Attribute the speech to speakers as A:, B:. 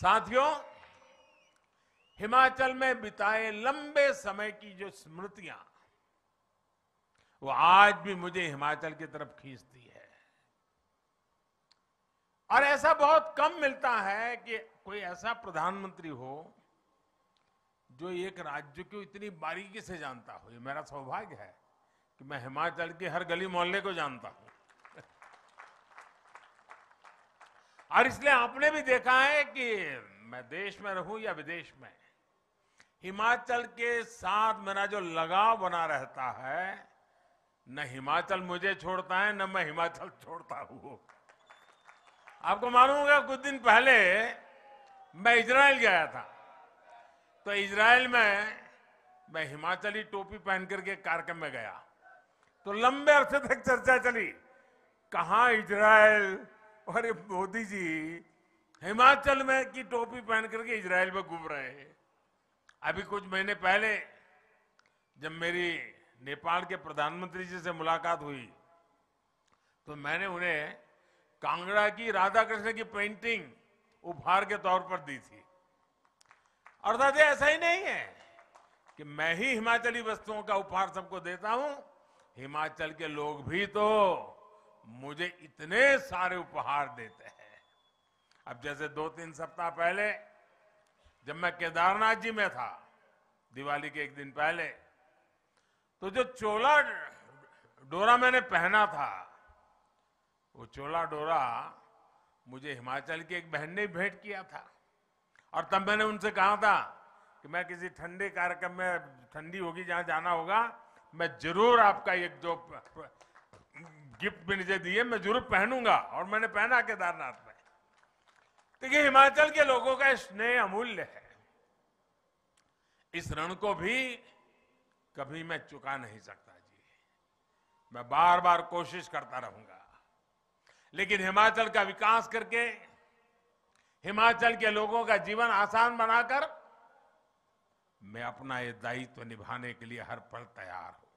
A: साथियों हिमाचल में बिताए लंबे समय की जो स्मृतियां वो आज भी मुझे हिमाचल की तरफ खींचती है और ऐसा बहुत कम मिलता है कि कोई ऐसा प्रधानमंत्री हो जो एक राज्य को इतनी बारीकी से जानता हो ये मेरा सौभाग्य है कि मैं हिमाचल के हर गली मोहल्ले को जानता हूं और इसलिए आपने भी देखा है कि मैं देश में रहूं या विदेश में हिमाचल के साथ मेरा जो लगाव बना रहता है न हिमाचल मुझे छोड़ता है न मैं हिमाचल छोड़ता हूं आपको मालूम होगा कुछ दिन पहले मैं इसराइल गया था तो इसराइल में मैं हिमाचली टोपी पहन करके कार्यक्रम में गया तो लंबे अरसे तक चर्चा चली कहा इसराइल अरे मोदी जी हिमाचल में की टोपी पहन करके इसराइल में घूम रहे हैं अभी कुछ महीने पहले जब मेरी नेपाल के प्रधानमंत्री जी से मुलाकात हुई तो मैंने उन्हें कांगड़ा की राधा कृष्ण की पेंटिंग उपहार के तौर पर दी थी अर्थात ऐसा ही नहीं है कि मैं ही हिमाचली वस्तुओं का उपहार सबको देता हूं हिमाचल के लोग भी तो मुझे इतने सारे उपहार देते हैं अब जैसे दो तीन सप्ताह पहले जब मैं केदारनाथ जी में था दिवाली के एक दिन पहले तो जो चोला डोरा मैंने पहना था वो चोला डोरा मुझे हिमाचल की एक बहन ने भेंट किया था और तब मैंने उनसे कहा था कि मैं किसी ठंडे कार्यक्रम में ठंडी होगी जहां जाना होगा मैं जरूर आपका एक जो गिफ्ट भी मुझे दिए मैं जरूर पहनूंगा और मैंने पहना केदारनाथ में देखिए तो हिमाचल के लोगों का स्नेह अमूल्य है इस ऋण को भी कभी मैं चुका नहीं सकता जी मैं बार बार कोशिश करता रहूंगा लेकिन हिमाचल का विकास करके हिमाचल के लोगों का जीवन आसान बनाकर मैं अपना ये दायित्व निभाने के लिए हर पल तैयार हूं